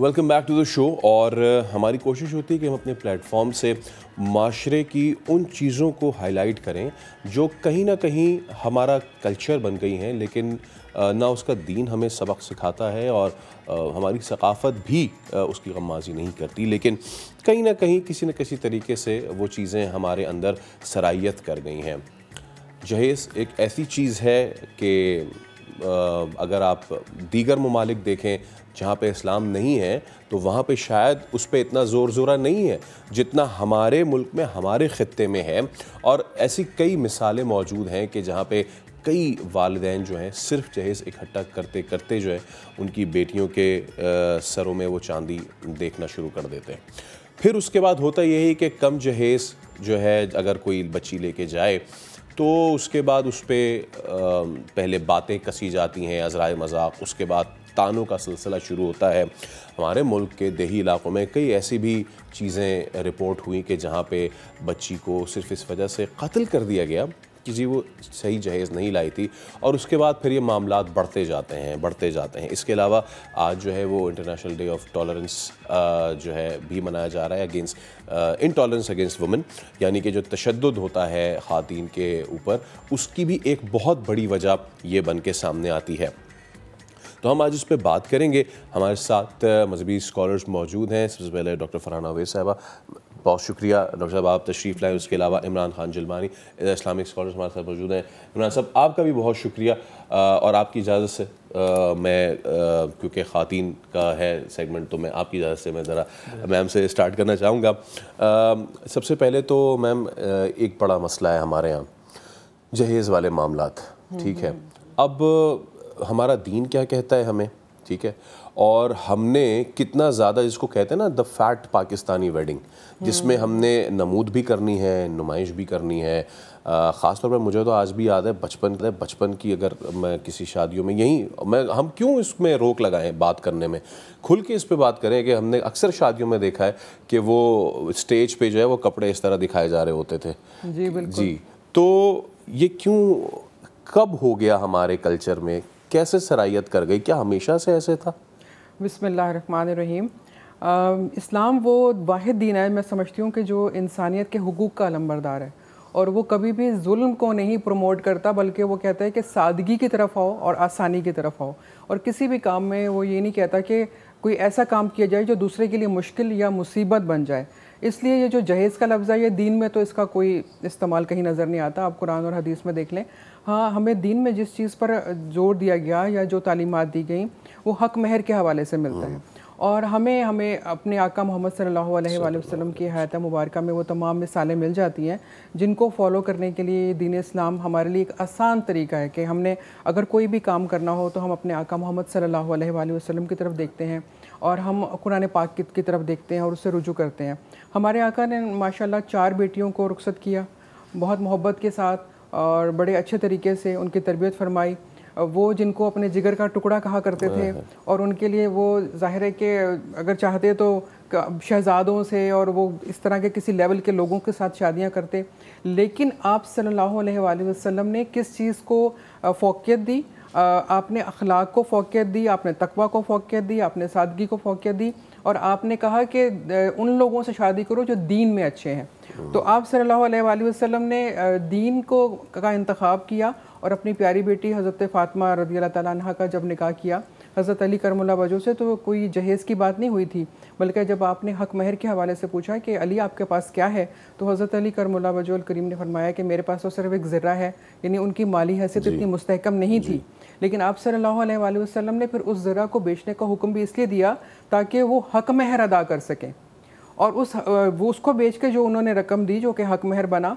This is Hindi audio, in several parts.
Welcome back to the show और uh, हमारी कोशिश होती है कि हम अपने प्लेटफॉर्म से माशरे की उन चीज़ों को हाईलाइट करें जो कहीं ना कहीं हमारा कल्चर बन गई हैं लेकिन uh, ना उसका दीन हमें सबक सिखाता है और uh, हमारी सकाफ़त भी उसकी गमाजी नहीं करती लेकिन कहीं ना कहीं किसी न किसी तरीके से वो चीज़ें हमारे अंदर सराइत कर गई हैं जहेज़ एक ऐसी चीज़ है कि अगर आप दीगर ममालिक देखें जहाँ पे इस्लाम नहीं है तो वहाँ पे शायद उस पर इतना ज़ोर ज़ोरा नहीं है जितना हमारे मुल्क में हमारे ख़त्े में है और ऐसी कई मिसालें मौजूद हैं कि जहाँ पे कई वालदे जो हैं सिर्फ जहेज़ इकट्ठा करते करते जो है उनकी बेटियों के सरों में वो चांदी देखना शुरू कर देते हैं फिर उसके बाद होता यही कि कम जहेज़ जो है अगर कोई बच्ची लेके जाए तो उसके बाद उस पर पहले बातें कसी जाती हैं अजराए मजाक उसके बाद तानों का सिलसिला शुरू होता है हमारे मुल्क के देही इलाकों में कई ऐसी भी चीज़ें रिपोर्ट हुई कि जहाँ पे बच्ची को सिर्फ इस वजह से कत्ल कर दिया गया जी वो सही जहेज़ नहीं लाई थी और उसके बाद फिर ये मामला बढ़ते जाते हैं बढ़ते जाते हैं इसके अलावा आज जो है वो इंटरनेशनल डे ऑफ टॉलरेंस जो है भी मनाया जा रहा है against intolerance against women यानी कि जो तशद होता है ख़वान के ऊपर उसकी भी एक बहुत बड़ी वजह ये बन के सामने आती है तो हम आज इस पर बात करेंगे हमारे साथ मजहबी स्कॉलर्स मौजूद हैं सबसे पहले डॉक्टर फरहाना अवेद साहबा बहुत शुक्रिया डॉक्टर साहब आप तशरीफ़ लाएँ उसके अलावा इमरान खान जिलमानी इस्लामिक स्कॉलर्स हमारे साथ मौजूद हैं इमरान साहब आपका भी बहुत शुक्रिया और आपकी इजाज़त से मैं क्योंकि ख़ातिन का है सेगमेंट तो मैं आपकी इजाज़त से मैं ज़रा मैम से स्टार्ट करना चाहूँगा सबसे पहले तो मैम एक बड़ा मसला है हमारे यहाँ जहेज़ वाले मामला ठीक है हम्म। अब हमारा दीन क्या कहता है हमें ठीक है और हमने कितना ज़्यादा जिसको कहते हैं ना द फैट पाकिस्तानी वेडिंग जिसमें हम्म। हमने नमूद भी करनी है नुमाइश भी करनी है ख़ास तौर पर मुझे तो आज भी याद है बचपन बचपन की अगर मैं किसी शादियों में यहीं मैं हम क्यों इसमें रोक लगाएं बात करने में खुल के इस पर बात करें कि हमने अक्सर शादियों में देखा है कि वो स्टेज पे जो है वो कपड़े इस तरह दिखाए जा रहे होते थे जी बिल्कुल जी तो ये क्यों कब हो गया हमारे कल्चर में कैसे सराहियत कर गई क्या हमेशा से ऐसे था रहीम इस्लाम वो वाद दीन है मैं समझती हूँ कि जो इंसानियत के हकूक़ का अलम्बरदार है और वो कभी भी जुल्म को नहीं प्रमोट करता बल्कि वो कहता है कि सादगी की तरफ आओ और आसानी की तरफ आओ और किसी भी काम में वो ये नहीं कहता कि कोई ऐसा काम किया जाए जो दूसरे के लिए मुश्किल या मुसीबत बन जाए इसलिए ये जो जहेज़ का लफ्ज़ है ये दीन में तो इसका कोई इस्तेमाल कहीं नज़र नहीं आता आप कुरान और हदीस में देख लें हाँ हमें दीन में जिस चीज़ पर जोर दिया गया या जो तालीमत दी गई वो हक महर के हवाले से मिलता है हम्म। और हमें हमें अपने आका मोहम्मद सल्लल्लाहु अलैहि वसल्लम की हयात मुबारक में वो तमाम मिसालें मिल जाती हैं जिनको फॉलो करने के लिए दीन इस्लाम हमारे लिए एक आसान तरीका है कि हमने अगर कोई भी काम करना हो तो हम अपने आका मोहम्मद सल्लल्लाहु अलैहि वसल्लम की तरफ देखते हैं और हम कुरान पाक की तरफ देखते हैं और उससे रुजू करते हैं हमारे आका ने माशाल्लाह चार बेटियों को रुखसत किया बहुत मोहब्बत के साथ और बड़े अच्छे तरीके से उनकी तरबियत फरमाई वो जिनको अपने जिगर का टुकड़ा कहा करते थे और उनके लिए वो ज़ाहिर है कि अगर चाहते तो शहजादों से और वो इस तरह के किसी लेवल के लोगों के साथ शादियां करते लेकिन आप सल्लल्लाहु अलैहि वसल्लम ने किस चीज़ को फोकियत दी आपने अखलाक को फोकियत दी आपने तकवा को फोकियत दी आपने सादगी को फोकियत दी और आपने कहा कि उन लोगों से शादी करो जो दीन में अच्छे हैं तो आप सल्लल्लाहु अलैहि वसल्लम ने दीन को का इंतखब किया और अपनी प्यारी बेटी हज़रत फ़ातिमा रदी अल्लाह का जब निकाह किया हज़रत अली करमुल्ला वजू से तो कोई जहेज़ की बात नहीं हुई थी बल्कि जब आपने हक महर के हवाले से पूछा कि अली आपके पास क्या है तो हज़रत अली करमुल्ला वजू करीम ने फरमाया कि मेरे पास तो सिर्फ एक ज़र्रा है यानी उनकी माली हैसियत इतनी मुस्तकम नहीं थी लेकिन आप सल्लल्लाहु अलैहि वसल्लम ने फिर उस ज़रा को बेचने का हुक्म भी इसलिए दिया ताकि वो हक महर अदा कर सकें और उस वो उसको बेच के जो उन्होंने रकम दी जो कि हक महर बना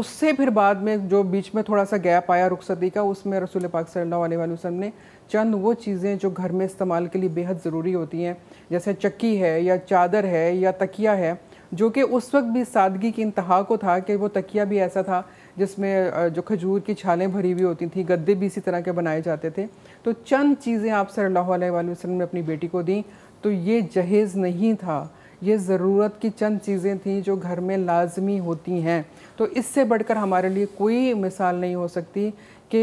उससे फिर बाद में जो बीच में थोड़ा सा गैप आया रुखसती का उसमें रसूल पाक सल्लल्लाहु अलैहि वसल्लम ने चंद वो चीज़ें जो घर में इस्तेमाल के लिए बेहद ज़रूरी होती हैं जैसे चक्की है या चादर है या तकिया है जो कि उस वक्त भी सादगी की इंतहा को था कि वो तकिया भी ऐसा था जिसमें जो खजूर की छालें भरी हुई होती थी गद्दे भी इसी तरह के बनाए जाते थे तो चंद चीज़ें आप सल्लल्लाहु अलैहि वसल्लम ने अपनी बेटी को दी तो ये जहेज़ नहीं था ये ज़रूरत की चंद चीज़ें थी जो घर में लाजमी होती हैं तो इससे बढ़कर हमारे लिए कोई मिसाल नहीं हो सकती कि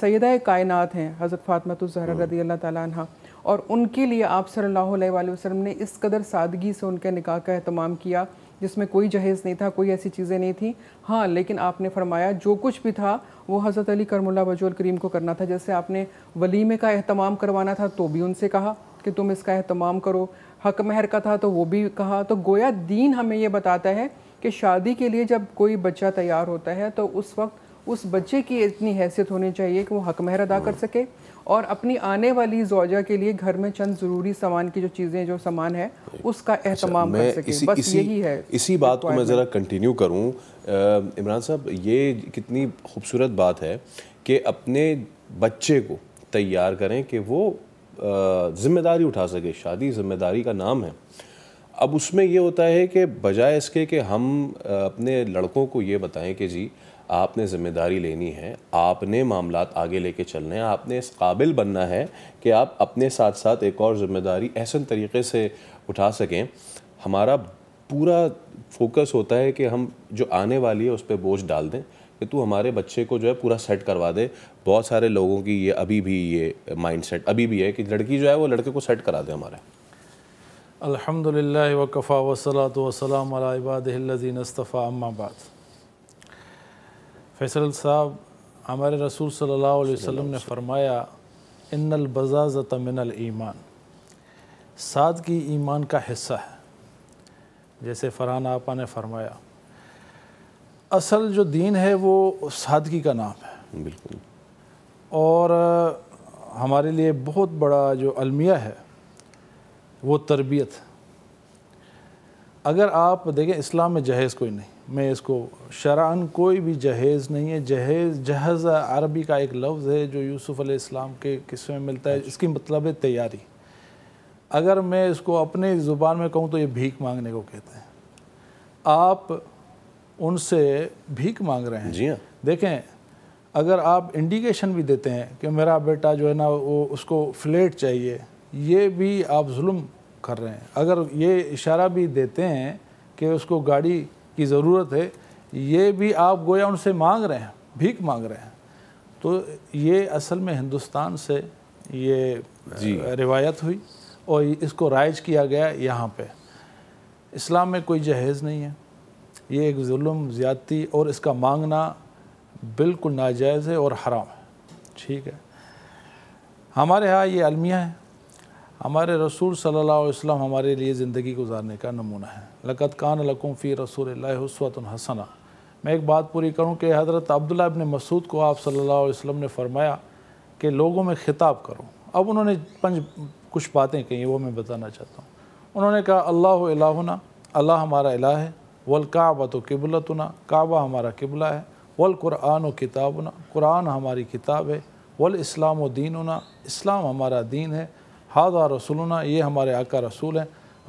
सैदा कायनात हैं हज़रत फ़ातमतुज़हरा हम्म। रदी अल्लाह ताली और उनके लिए आप सल्लल्लाहु अलैहि वसल्लम ने इस कदर सादगी से उनके निकाह का अहतमाम किया जिसमें कोई जहेज़ नहीं था कोई ऐसी चीज़ें नहीं थी हाँ लेकिन आपने फरमाया जो कुछ भी था वो हज़रत अली करमुल्ला वजूल करीम को करना था जैसे आपने वलीमे का अहतमाम करवाना था तो भी उनसे कहा कि तुम इसका अहतमाम करो हक महर का था तो वो भी कहा तो गोया दीन हमें ये बताता है कि शादी के लिए जब कोई बच्चा तैयार होता है तो उस वक्त उस बच्चे की इतनी हैसियत होनी चाहिए कि वो हक महर अदा कर सके और अपनी आने वाली जोजा के लिए घर में चंद ज़रूरी सामान की जो चीज़ें जो सामान है उसका अहतमाम अच्छा, कर सके इसी, बस इसी, यही है इसी बात को मैं ज़रा कंटिन्यू करूँ इमरान साहब ये कितनी खूबसूरत बात है कि अपने बच्चे को तैयार करें कि वो ज़िम्मेदारी उठा सके शादी ज़िम्मेदारी का नाम है अब उसमें यह होता है कि बजाय इसके कि हम अपने लड़कों को ये बताएं कि जी आपने ज़िम्मेदारी लेनी है आपने मामला आगे लेके चलने हैं आपने इस काबिल बनना है कि आप अपने साथ साथ एक और ज़िम्मेदारी ऐसे तरीके से उठा सकें हमारा पूरा फोकस होता है कि हम जो आने वाली है उस पर बोझ डाल दें कि तू हमारे बच्चे को जो है पूरा सेट करवा दे बहुत सारे लोगों की ये अभी भी ये माइंड अभी भी है कि लड़की जो है वो लड़के को सेट करा दे हमारे अलहमदिल्ला वकफ़ा वसलात वसलम अला नस्तफ़ा अम्माबाद फैसल साहब हमारे रसूल सल्लल्लाहु अलैहि वसल्लम ने फरमाया इन बजाजत मिनल ईमान की ईमान का हिस्सा है जैसे फरहान आपा ने फरमाया असल जो दीन है वो सादगी का नाम है बिल्कुल और हमारे लिए बहुत बड़ा जो अलमिया है वो तरबियत है अगर आप देखें इस्लाम में जहेज़ कोई नहीं मैं इसको शरान कोई भी जहेज़ नहीं है जहेज़ जहेज़ अरबी का एक लफ्ज़ है जो यूसुफ़ इस्लाम के किस्से में मिलता है इसकी मतलब है तैयारी अगर मैं इसको अपने ज़ुबान में कहूँ तो ये भीख मांगने को कहते हैं आप उनसे भीख मांग रहे हैं जी हाँ देखें अगर आप इंडिकेशन भी देते हैं कि मेरा बेटा जो है ना वो उसको फ्लेट चाहिए ये भी आप जुल्म कर रहे हैं अगर ये इशारा भी देते हैं कि उसको गाड़ी की ज़रूरत है ये भी आप गोया उनसे मांग रहे हैं भीख मांग रहे हैं तो ये असल में हिंदुस्तान से ये रिवायत हुई और इसको राइज किया गया यहाँ पे इस्लाम में कोई जहेज़ नहीं है ये एक जुल्म ज़्यादती और इसका मांगना बिल्कुल नाजायज़ है और हराम है ठीक है हमारे यहाँ ये अलमिया है हमारे रसूल सल्लल्लाहु अलैहि वसल्लम हमारे लिए ज़िंदगी गुजारने का नमूना है लकत कान लकुम फ़ी रसूल हसवत हसना मैं एक बात पूरी करूं कि हज़रत अब्दुल्ला इबन मसूद को आप सल्लल्लाहु अलैहि वसल्लम ने फरमाया कि लोगों में ख़िताब करो अब उन्होंने पंज कुछ बातें कही वो मैं बताना चाहता हूँ उन्होंने कहा अल्लाह इलाहुना अल्लाह हमारा अला है वल काबा तो किबलतना काबा हमारा किबला है वल कुरान व किताबना कुरान हमारी किताब है वल इस्लाम व दीनना इस्लाम हमारा दीन है हादा रसूलना ये हमारे आका रसूल हैं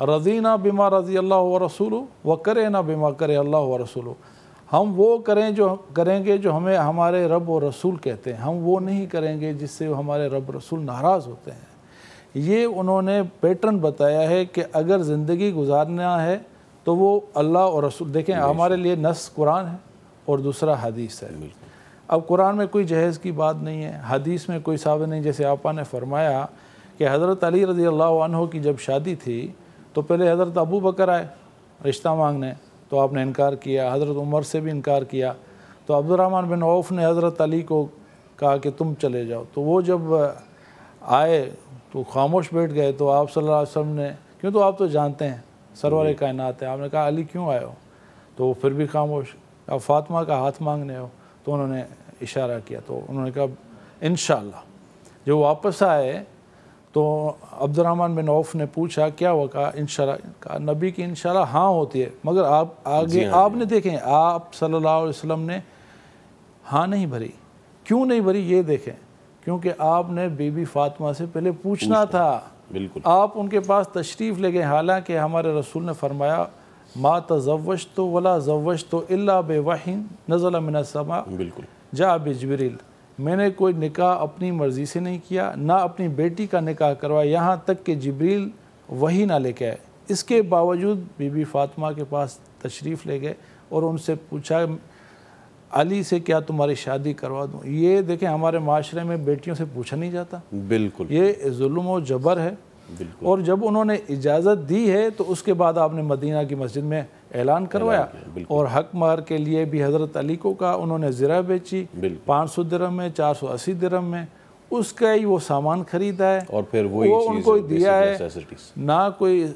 रजीना बिमा रजी अल्लाह व रसूल व करे ना बिमा करे अल्लाह व रसूल हम वो करें जो करेंगे जो हमें हमारे रब व रसूल कहते हैं हम वो नहीं करेंगे जिससे हमारे रब रसूल नाराज़ होते हैं ये उन्होंने पैटर्न बताया है कि अगर ज़िंदगी गुजारना है तो वो अल्लाह और रसूल देखें हमारे लिए नस कुरान है और दूसरा हदीस है अब कुरान में कोई जहेज़ की बात नहीं है हदीस में कोई साबित नहीं जैसे आपा ने फरमाया कि हज़रत अली रज़ी अल्लाह की जब शादी थी तो पहले हज़रत अबू बकर आए रिश्ता मांगने तो आपने इनकार किया हज़रत उमर से भी इनकार किया तो अब्दुलरहमान बिन औफ ने हज़रत अली को कहा कि तुम चले जाओ तो वो जब आए तो खामोश बैठ गए तो आप सल्लल्लाहु अलैहि वसल्लम ने क्यों तो आप तो जानते हैं सरवर कायनात हैं आपने कहा अली क्यों आए हो तो वो फिर भी खामोश अब फातमा का हाथ मांगने हो तो उन्होंने इशारा किया तो उन्होंने कहा इन जो वापस आए तो अब्दुलरहमान बिन औफ ने पूछा क्या हुआ कहा इन कहा नबी की इनशाला हाँ होती है मगर आप आगे हाँ आपने हाँ। देखें आप सल्लल्लाहु अलैहि वसल्लम ने हाँ नहीं भरी क्यों नहीं भरी ये देखें क्योंकि आपने बीबी फातिमा से पहले पूछना था बिल्कुल आप उनके पास तशरीफ़ ले गए हालांकि हमारे रसूल ने फरमाया मा तजवश तो वला जवश तो अल्ला बेवाहिन नज़ल बिल्कुल जा बिजबरील मैंने कोई निकाह अपनी मर्ज़ी से नहीं किया ना अपनी बेटी का निकाह करवाया यहाँ तक कि जबरील वही ना लेके आए इसके बावजूद बीबी फातिमा के पास तशरीफ़ ले गए और उनसे पूछा अली से क्या तुम्हारी शादी करवा दूँ ये देखें हमारे माशरे में बेटियों से पूछा नहीं जाता बिल्कुल ये जुल्म और जबर है और जब उन्होंने इजाज़त दी है तो उसके बाद आपने मदीना की मस्जिद में ऐलान करवाया और हक महर के लिए भी हज़रत अली को कहा उन्होंने ज़रा बेची पाँच सौ दरम में चार सौ अस्सी दरम में उसका ही वो सामान खरीदा है और फिर वो, वो उनको दिया है ना कोई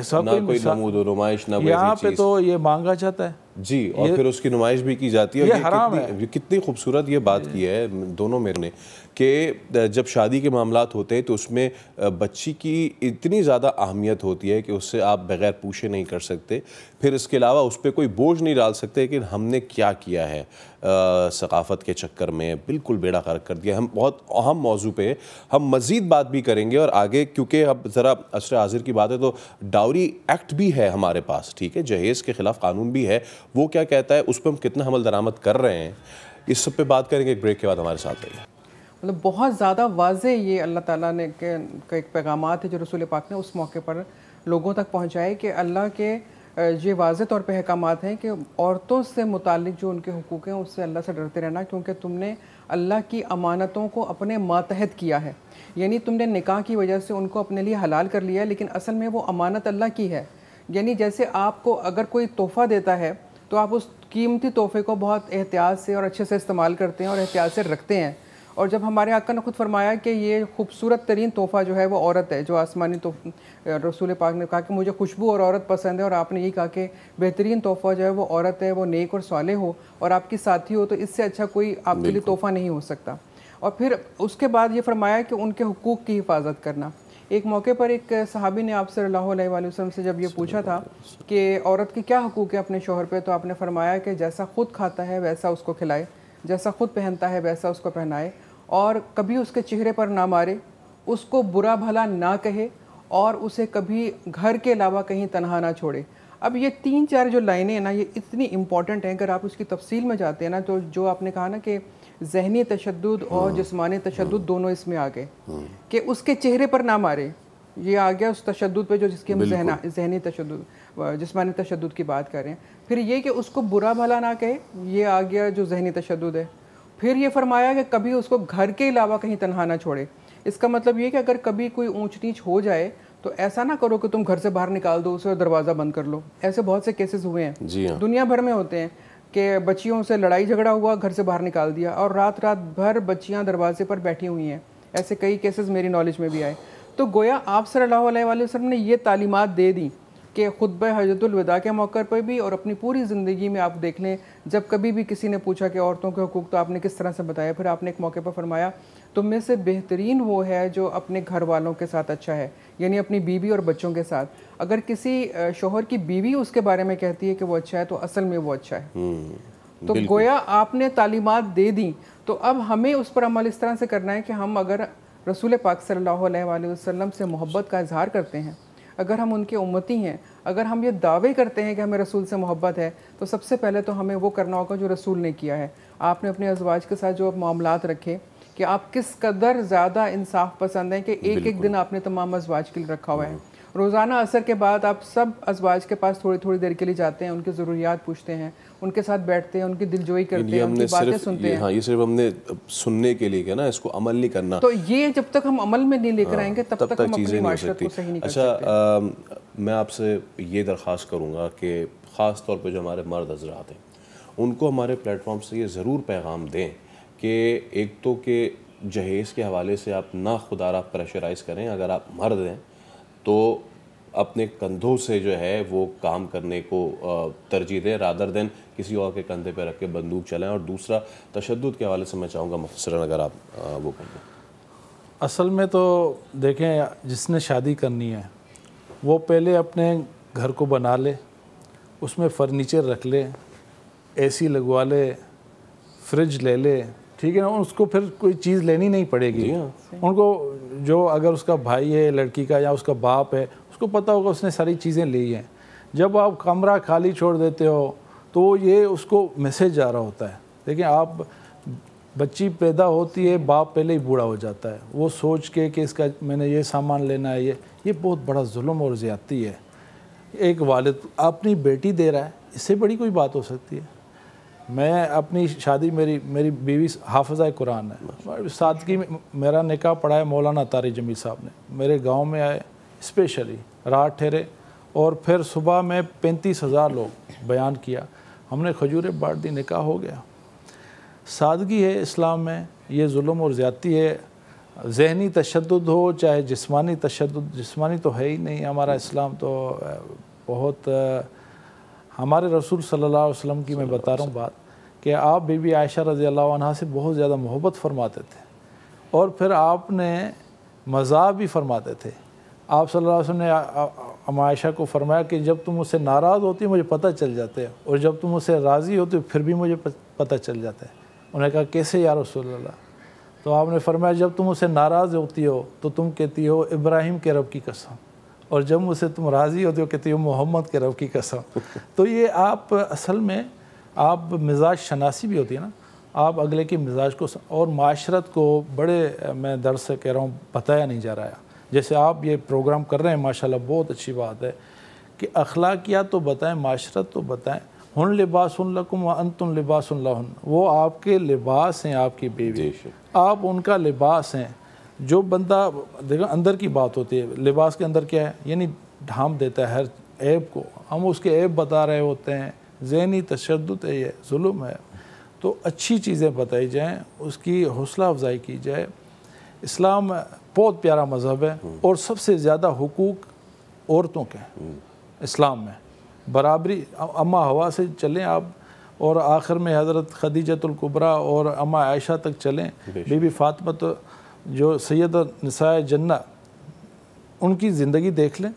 ऐसा ना कोई नुमाइश ना यहाँ पे तो ये मांगा जाता है जी और फिर उसकी नुमाइश भी की जाती है ये, ये हराम कितनी, है। कितनी खूबसूरत ये बात की है दोनों मेरे ने कि जब शादी के मामला होते हैं तो उसमें बच्ची की इतनी ज़्यादा अहमियत होती है कि उससे आप बगैर पूछे नहीं कर सकते फिर इसके अलावा उस पर कोई बोझ नहीं डाल सकते कि हमने क्या किया है सकाफ़त के चक्कर में बिल्कुल बेड़ा गर्क कर दिया हम बहुत अहम मौजू पर हम मज़ीद बात भी करेंगे और आगे क्योंकि अब ज़रा असर हाजिर की बात है तो डाउरी एक्ट भी है हमारे पास ठीक है जहेज़ के ख़िलाफ़ कानून भी है वो क्या कहता है उस पर हम कितना हमल दरामद कर रहे हैं इस सब पे बात करेंगे एक ब्रेक के बाद हमारे साथ रहिए मतलब बहुत ज़्यादा वाज ये अल्लाह ताला ने के, के एक पैगाम है जो रसूल पाक ने उस मौके पर लोगों तक पहुँचाए कि अल्लाह के ये वाज तौर पर अहकाम हैं कि औरतों से मुतल जो उनके हकूक़ हैं उससे अल्लाह से डरते रहना क्योंकि तुमने अल्लाह की अमानतों को अपने मातहत किया है यानी तुमने निकाह की वजह से उनको अपने लिए हलाल कर लिया लेकिन असल में वो अमानत अल्लाह की है यानी जैसे आपको अगर कोई तोहफ़ा देता है तो आप उस कीमती तोहफे को बहुत एहतियात से और अच्छे से इस्तेमाल करते हैं और एहतियात से रखते हैं और जब हमारे आका ने खुद फरमाया कि ये खूबसूरत तरीन तोहफ़ा जो है वो औरत है जो आसमानी तो रसूल पाक ने कहा कि मुझे खुशबू और औरत पसंद है और आपने यही कहा कि बेहतरीन तोहफ़ा जो है वो औरत है वो नेक और साले हो और आपकी साथी हो तो इससे अच्छा कोई आपके लिए तोहफ़ा नहीं हो सकता और फिर उसके बाद ये फरमाया कि उनके हकूक़ की हिफाजत करना एक मौके पर एक सहाबी ने आप सल्लल्लाहु वसल्लम से जब ये पूछा था कि औरत के क्या हकूक़ है अपने शोहर पे तो आपने फरमाया कि जैसा खुद खाता है वैसा उसको खिलाए जैसा खुद पहनता है वैसा उसको पहनाए और कभी उसके चेहरे पर ना मारे उसको बुरा भला ना कहे और उसे कभी घर के अलावा कहीं तनहा ना छोड़े अब ये तीन चार जो लाइनें हैं ना ये इतनी इम्पॉर्टेंट हैं अगर आप उसकी तफसील में जाते हैं ना तो जो आपने कहा ना कि जहनी तशद और हाँ। जिसमानी तशद दोनों इसमें आ गए हाँ। कि उसके चेहरे पर ना मारे ये आ गया उस तशद पे जो जिसकी हम जहना जहनी तशद जिसमानी तशद की बात कर रहे हैं फिर ये कि उसको बुरा भला ना कहे ये आ गया जो जहनी तशद है फिर ये फरमाया कि कभी उसको घर के अलावा कहीं तनहा ना छोड़े इसका मतलब ये कि अगर कभी कोई ऊंच नीच हो जाए तो ऐसा ना करो कि तुम घर से बाहर निकाल दो उसे और दरवाज़ा बंद कर लो ऐसे बहुत से केसेस हुए हैं जी हाँ। दुनिया भर में होते हैं कि बच्चियों से लड़ाई झगड़ा हुआ घर से बाहर निकाल दिया और रात रात भर बच्चियाँ दरवाजे पर बैठी हुई हैं ऐसे कई केसेज़ मेरी नॉलेज में भी आए तो गोया आप सल्ला वसलम ने ये तालीमत दे दी कि खुतब हजतुलविदा के मौके पर भी और अपनी पूरी ज़िंदगी में आप देख लें जब कभी भी किसी ने पूछा कि औरतों के हकूक़ तो आपने किस तरह से बताया फिर आपने एक मौके पर फरमाया तुम में से बेहतरीन वो है जो अपने घर वालों के साथ अच्छा है यानी अपनी बीवी और बच्चों के साथ अगर किसी शोहर की बीवी उसके बारे में कहती है कि वो अच्छा है तो असल में वो अच्छा है हम्म, तो गोया आपने तालीमत दे दी तो अब हमें उस पर अमल इस तरह से करना है कि हम अगर रसूल पाक सल्ला वसम से मोहब्बत का इजहार करते हैं अगर हम उनके उम्मती हैं अगर हम ये दावे करते हैं कि हमें रसूल से मोहब्बत है तो सबसे पहले तो हमें वो करना होगा जो रसूल ने किया है आपने अपने अजवाज के साथ जो मामला रखे कि आप किस कदर ज़्यादा इंसाफ पसंद हैं कि एक एक दिन आपने तमाम अजवाज के लिए रखा हुआ है रोज़ाना असर के बाद आप सब असवाज के पास थोड़ी थोड़ी देर के लिए जाते हैं उनकी ज़रूरियात पूछते हैं उनके साथ बैठते हैं उनकी दिलजोई करते हैं बातें सुनते हैं हाँ ये सिर्फ हमने सुनने के लिए ना इसको अमल नहीं करना तो ये जब तक हम अमल में नहीं लेकर हाँ, आएंगे तब तक हम अपनी सही नहीं अच्छा मैं आपसे ये दरख्वास्त करूँगा कि ख़ास तौर पर जो हमारे मर्द हजरात हैं उनको हमारे प्लेटफॉर्म से ये ज़रूर पैगाम दें कि एक तो के जहेज़ के हवाले से आप ना खुदारा प्रेशराइज़ करें अगर आप मर्द हैं तो अपने कंधों से जो है वो काम करने को तरजीह दें रादर देन किसी और के कंधे पर रख के बंदूक चलाएं और दूसरा तशद के हवाले से मैं चाहूँगा मुफसरन अगर आप वो कर असल में तो देखें जिसने शादी करनी है वो पहले अपने घर को बना ले उसमें फर्नीचर रख ले एसी लगवा ले फ्रिज ले ले ठीक है ना उसको फिर कोई चीज़ लेनी नहीं पड़ेगी हाँ। उनको जो अगर उसका भाई है लड़की का या उसका बाप है उसको पता होगा उसने सारी चीज़ें ली हैं जब आप कमरा खाली छोड़ देते हो तो ये उसको मैसेज जा रहा होता है देखिए आप बच्ची पैदा होती है बाप पहले ही बूढ़ा हो जाता है वो सोच के कि इसका मैंने ये सामान लेना है ये ये बहुत बड़ा जुल्म और ज़्यादती है एक वालद अपनी बेटी दे रहा है इससे बड़ी कोई बात हो सकती है मैं अपनी शादी मेरी मेरी बीवी हाफजा कुरान है सादगी में मेरा निकाह पढ़ा है मौलाना तारी जमील साहब ने मेरे गांव में आए स्पेशली रात ठहरे और फिर सुबह में पैंतीस हज़ार लोग बयान किया हमने खजूरें बांट दी निकाह हो गया सादगी है इस्लाम में ये जुल्म और ज़्यादती है जहनी तशद हो चाहे जिसमानी तशद जिसमानी तो है ही नहीं हमारा इस्लाम तो बहुत हमारे रसूल सल्लल्लाहु अलैहि वसल्लम की मैं बता रहा हूँ बात कि आप बीबी आयशा रज़ी अल्लाह से बहुत ज़्यादा मोहब्बत फरमाते थे और फिर आपने मजाक भी फरमाते थे आप सल्लल्लाहु अलैहि वसल्लम ने अम आयशा को फरमाया कि जब तुम मुझसे नाराज़ होती मुझे पता चल जाते हैं और जब तुम मुझसे राज़ी होती हो फिर भी मुझे पता चल जाता है उन्हें कहा कैसे या रसोल्ला तो आपने फरमाया जब तुम उसे नाराज़ होती हो तो तुम कहती हो इब्राहिम के रब की कसम और जब उसे तुम राज़ी होते हो कहती हो मोहम्मद के रब की कसम तो ये आप असल में आप मिजाज शनासी भी होती है ना आप अगले के मिजाज को और माशरत को बड़े मैं दर से कह रहा हूँ बताया नहीं जा रहा है जैसे आप ये प्रोग्राम कर रहे हैं माशाल्लाह बहुत अच्छी बात है कि अखलाकियात तो बताएं माशरत तो बताएं हन लिबास लकुम व अनतुम लिबास वो आपके लिबास हैं आपकी बीवी आप उनका लिबास हैं जो बंदा देखो अंदर की बात होती है लिबास के अंदर क्या है यानी ढाम देता है हर ऐब को हम उसके ऐब बता रहे होते हैं जहनी तशद है म है तो अच्छी चीज़ें बताई जाएँ उसकी हौसला अफजाई की जाए इस्लाम बहुत प्यारा मज़हब है हम्म। और सबसे ज़्यादा हकूक़ औरतों के हम्म। इस्लाम में बराबरी अम्मा हवा से चलें आप और आखिर में हज़रत खदीजतुल्कुबरा और अम्मा आयशा तक चलें बीबी फातमत तो जो सैद नसाय जन्ना उनकी ज़िंदगी देख लें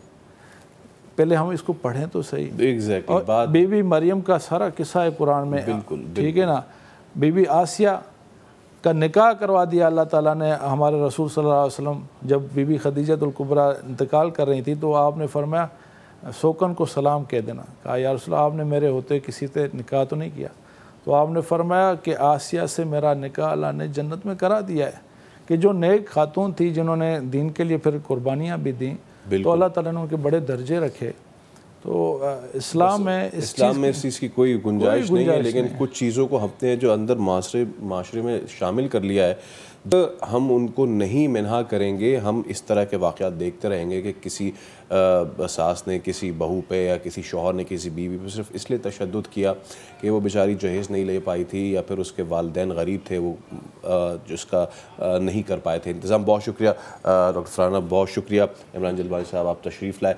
पहले हम इसको पढ़ें तो सही एग्जैक्ट exactly, और बीबी मरियम का सारा किस्सा है कुरान में बिल्कुल ठीक है ना बीबी आसिया का निकाह करवा दिया अल्लाह ताला ने हमारे रसूल सल्लल्लाहु अलैहि वसल्लम जब बीबी खदीजतुल्कुबरा इंतकाल कर रही थी तो आपने फरमाया शोकन को सलाम कह देना कहा यार रसूल आपने मेरे होते किसी से निकाह तो नहीं किया तो आपने फरमाया कि आसिया से मेरा निकाह अल्लाह ने जन्नत में करा दिया है कि जो नेक खातून थी जिन्होंने दीन के लिए फिर कुर्बानियाँ भी दीं तो अल्लाह ताला ने उनके बड़े दर्जे रखे तो इस्लाम में इस इस्लाम में इस चीज़ की कोई गुंजाइश नहीं है लेकिन कुछ चीज़ों को हफ्ते हैं जो अंदर माशरे माशरे में शामिल कर लिया है तो हम उनको नहीं मनहा करेंगे हम इस तरह के वाक़ देखते रहेंगे कि किसी आ, सास ने किसी बहू पे या किसी शोहर ने किसी बीवी पे सिर्फ इसलिए तशद किया कि वो बेचारी जहेज़ नहीं ले पाई थी या फिर उसके वालदेन गरीब थे वो जिसका नहीं कर पाए थे इंतज़ाम बहुत शुक्रिया डॉक्टर फराना बहुत शुक्रिया इमरान जलवानी साहब आप तशरीफ़ लाए